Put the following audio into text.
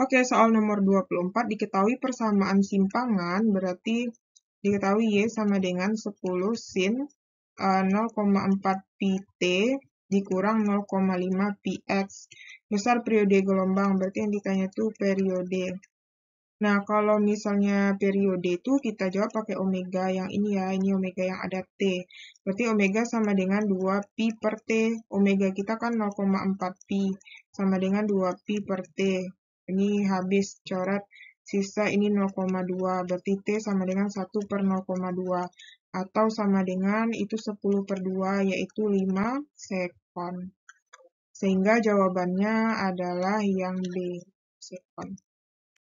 Oke, soal nomor 24 diketahui persamaan simpangan berarti diketahui Y sama dengan 10 sin uh, eh, 0,4 pi T dikurang 0,5 pi X. Besar periode gelombang, berarti yang ditanya itu periode. Nah, kalau misalnya periode itu kita jawab pakai omega yang ini ya, ini omega yang ada T. Berarti omega sama dengan 2 pi per T. Omega kita kan 0,4 pi sama dengan 2 pi per T. Ini habis coret sisa ini 0,2 berarti T sama dengan 1 per 0,2 atau sama dengan itu 10 per 2 yaitu 5 sekon sehingga jawabannya adalah yang B sekon